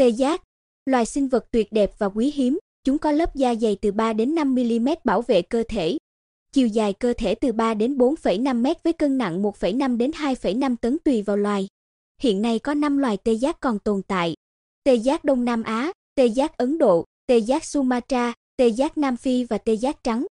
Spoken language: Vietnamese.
Tê giác, loài sinh vật tuyệt đẹp và quý hiếm, chúng có lớp da dày từ 3 đến 5 mm bảo vệ cơ thể. Chiều dài cơ thể từ 3 đến 4,5 m với cân nặng 1,5 đến 2,5 tấn tùy vào loài. Hiện nay có 5 loài tê giác còn tồn tại. Tê giác Đông Nam Á, tê giác Ấn Độ, tê giác Sumatra, tê giác Nam Phi và tê giác trắng.